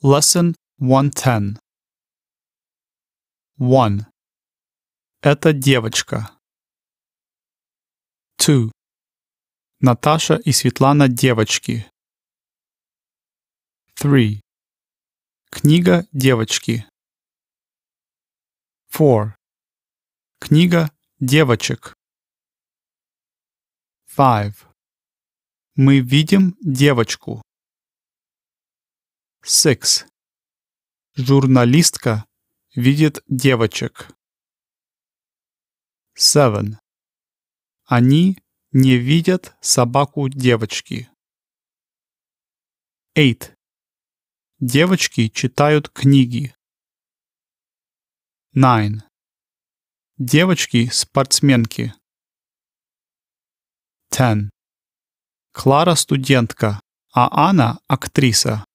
Lesson 110 1. Это девочка. 2. Наташа и Светлана девочки. 3. Книга девочки. 4. Книга девочек. 5. Мы видим девочку. Секс. Журналистка видит девочек. Seven. Они не видят собаку девочки. Eight. Девочки читают книги. Nine. Девочки-спортсменки. Ten. Клара студентка, а Анна актриса.